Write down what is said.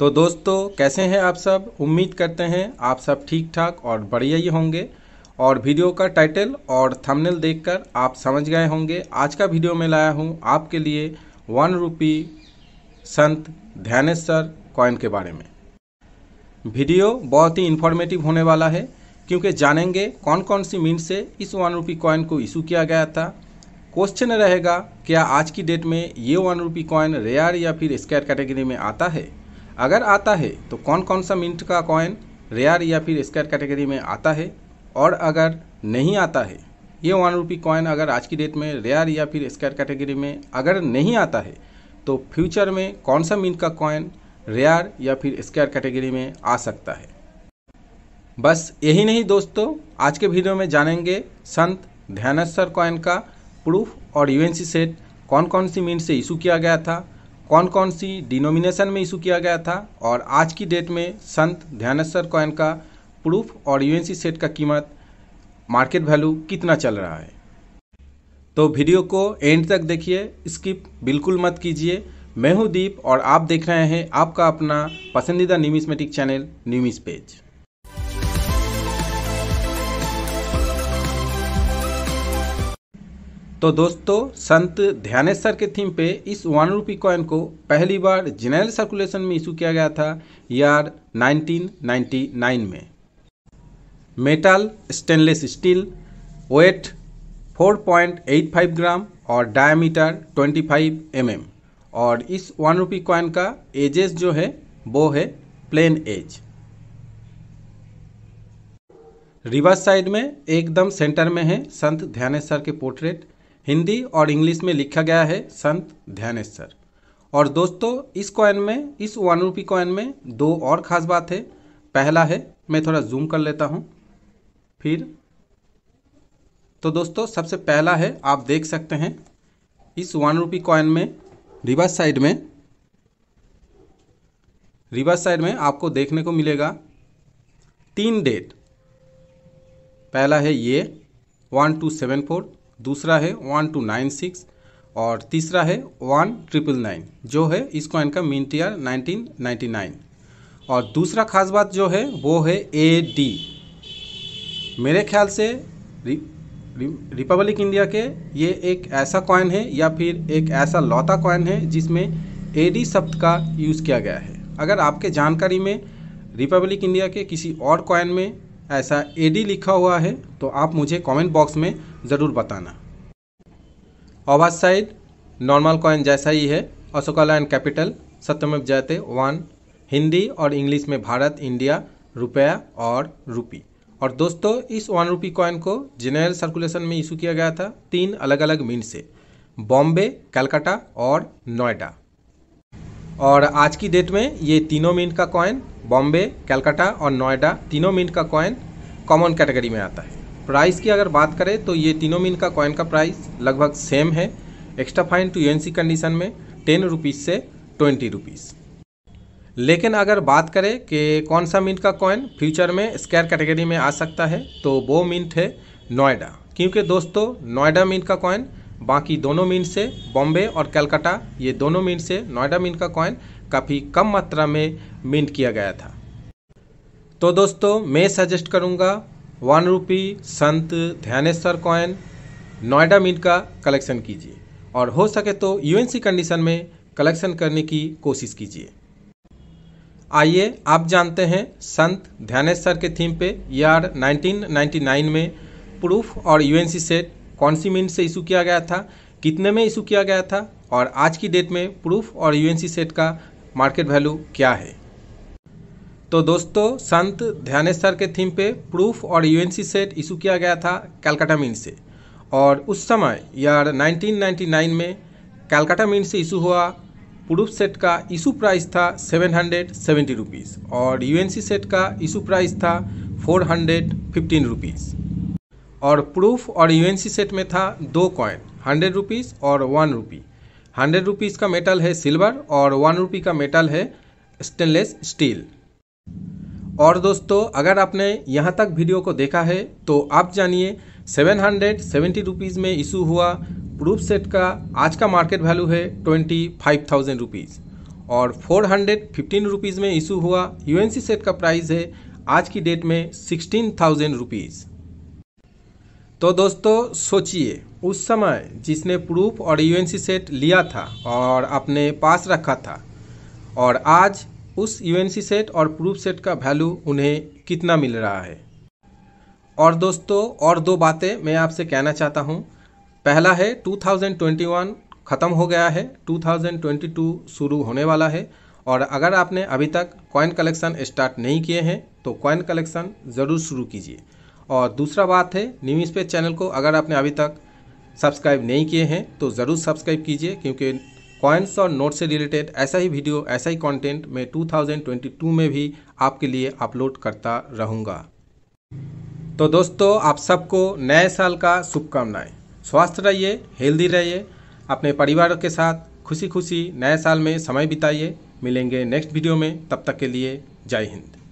तो दोस्तों कैसे हैं आप सब उम्मीद करते हैं आप सब ठीक ठाक और बढ़िया ही होंगे और वीडियो का टाइटल और थंबनेल देखकर आप समझ गए होंगे आज का वीडियो में लाया हूं आपके लिए वन रुपी संत ध्यानेश्वर कॉइन के बारे में वीडियो बहुत ही इन्फॉर्मेटिव होने वाला है क्योंकि जानेंगे कौन कौन सी मीन से इस वन रुपी कॉइन को इशू किया गया था क्वेश्चन रहेगा क्या आज की डेट में ये वन रुपी कॉइन रेयर या फिर स्केयर कैटेगरी में आता है अगर आता है तो कौन कौन सा मिंट का कॉइन रेयर या फिर स्क्वायर कैटेगरी में आता है और अगर नहीं आता है ये वन रुपी कॉइन अगर आज की डेट में रेयर या फिर स्क्वायर कैटेगरी में अगर नहीं आता है तो फ्यूचर में कौन सा मिंट का कॉइन रेयर या फिर स्क्वायर कैटेगरी में आ सकता है बस यही नहीं दोस्तों आज के वीडियो में जानेंगे संत ध्यानेश्वर कॉइन का प्रूफ और यूएनसी सेट कौन कौन सी मिंट से इशू किया गया था कौन कौन सी डिनोमिनेशन में इशू किया गया था और आज की डेट में संत ध्यानेश्वर कॉइन का प्रूफ और यूएनसी सेट का कीमत मार्केट वैल्यू कितना चल रहा है तो वीडियो को एंड तक देखिए स्किप बिल्कुल मत कीजिए मैं हूं दीप और आप देख रहे हैं आपका अपना पसंदीदा न्यूमिस्मेटिक चैनल न्यूमिस पेज तो दोस्तों संत ध्यानेश्वर के थीम पे इस वन रूपी कॉइन को पहली बार जनरल सर्कुलेशन में इशू किया गया था यार 1999 में metal stainless steel weight 4.85 gram और डायमीटर 25 एम mm, और इस वन रूपी कॉइन का एजेस जो है वो है प्लेन एज रिवर्स साइड में एकदम सेंटर में है संत ध्यानेश्वर के पोर्ट्रेट हिंदी और इंग्लिश में लिखा गया है संत ध्यानेश्वर और दोस्तों इस कॉइन में इस वन रूपी कॉइन में दो और ख़ास बात है पहला है मैं थोड़ा जूम कर लेता हूँ फिर तो दोस्तों सबसे पहला है आप देख सकते हैं इस वन रूपी कॉइन में रिवर्स साइड में रिवर्स साइड में आपको देखने को मिलेगा तीन डेट पहला है ये वन टू सेवन फोर दूसरा है वन टू नाइन सिक्स और तीसरा है वन ट्रिपल नाइन जो है इस कॉइन का mint year nineteen ninety nine और दूसरा खास बात जो है वो है ए डी मेरे ख्याल से रि, रि, रिपब्लिक इंडिया के ये एक ऐसा कॉइन है या फिर एक ऐसा लौता कॉइन है जिसमें ए डी शब्द का यूज़ किया गया है अगर आपके जानकारी में रिपब्लिक इंडिया के किसी और कॉइन में ऐसा ए डी लिखा हुआ है तो आप मुझे कमेंट बॉक्स में ज़रूर बताना ओवर साइड नॉर्मल कॉइन जैसा ही है अशोका लैंड कैपिटल सत्यमेव जयते वन हिंदी और इंग्लिश में भारत इंडिया रुपया और रुपी और दोस्तों इस वन रुपी कॉइन को जनरल सर्कुलेशन में इशू किया गया था तीन अलग अलग मिनट से बॉम्बे कलकत्ता और नोएडा और आज की डेट में ये तीनों मिनट का कॉइन बॉम्बे कलकत्ता और नोएडा तीनों मिनट का कॉइन कॉमन कैटेगरी में आता है प्राइस की अगर बात करें तो ये तीनों मीन का कॉइन का प्राइस लगभग सेम है extra fine to UNC condition में टेन रुपीज़ से ट्वेंटी रुपीज़ लेकिन अगर बात करें कि कौन सा मिंट का कॉइन फ्यूचर में स्क्यर कैटेगरी में आ सकता है तो वो मिंट है नोएडा क्योंकि दोस्तों नोएडा मिंट का कॉइन बाकी दोनों मिंट से बॉम्बे और कलकत्ता ये दोनों मिंट से नोएडा मिंट का कॉइन काफ़ी कम मात्रा में मिंट किया गया था तो दोस्तों मैं सजेस्ट करूँगा वन रुपी संत ध्यानेश्वर कॉइन नोएडा मिट का कलेक्शन कीजिए और हो सके तो यूएनसी कंडीशन में कलेक्शन करने की कोशिश कीजिए आइए आप जानते हैं संत ध्यानेश्वर के थीम पे यार 1999 में प्रूफ और यूएनसी सेट कौन सी मिंट से इशू किया गया था कितने में इशू किया गया था और आज की डेट में प्रूफ और यूएनसी सेट का मार्केट वैल्यू क्या है तो दोस्तों संत ध्यानेश्वर के थीम पे प्रूफ और यूएनसी सेट इशू किया गया था कैलकाटा मीन से और उस समय यार 1999 में कैलकाटा मीन से इशू हुआ प्रूफ सेट का इशू प्राइस था सेवन हंड्रेड सेवेंटी रुपीज़ और यूएनसी सेट का इशू प्राइस था फोर हंड्रेड फिफ्टीन रुपीज़ और प्रूफ और यूएनसी सेट में था दो कॉइन हंड्रेड रुपीज़ और वन रुपी हंड्रेड रुपीज़ का मेटल है सिल्वर और वन रुपी का मेटल है स्टेनलेस स्टील और दोस्तों अगर आपने यहाँ तक वीडियो को देखा है तो आप जानिए सेवन हंड्रेड सेवेंटी रुपीज़ में इशू हुआ प्रूफ सेट का आज का मार्केट वैल्यू है ट्वेंटी फाइव थाउजेंड रुपीज़ और फोर हंड्रेड फिफ्टीन रुपीज़ में इशू हुआ यू सेट का प्राइस है आज की डेट में सिक्सटीन थाउजेंड रुपीज़ तो दोस्तों सोचिए उस समय जिसने प्रूफ और यू सेट लिया था और अपने पास रखा था और आज उस यू सेट और प्रूफ सेट का वैल्यू उन्हें कितना मिल रहा है और दोस्तों और दो बातें मैं आपसे कहना चाहता हूँ पहला है 2021 ख़त्म हो गया है 2022 शुरू होने वाला है और अगर आपने अभी तक कॉइन कलेक्शन स्टार्ट नहीं किए हैं तो कॉइन कलेक्शन ज़रूर शुरू कीजिए और दूसरा बात है न्यूज़ स्पेस चैनल को अगर आपने अभी तक सब्सक्राइब नहीं किए हैं तो ज़रूर सब्सक्राइब कीजिए क्योंकि कॉइन्स और नोट से रिलेटेड ऐसा ही वीडियो ऐसा ही कंटेंट मैं 2022 में भी आपके लिए अपलोड करता रहूँगा तो दोस्तों आप सबको नए साल का शुभकामनाएं स्वस्थ रहिए हेल्दी रहिए अपने परिवार के साथ खुशी खुशी नए साल में समय बिताइए मिलेंगे नेक्स्ट वीडियो में तब तक के लिए जय हिंद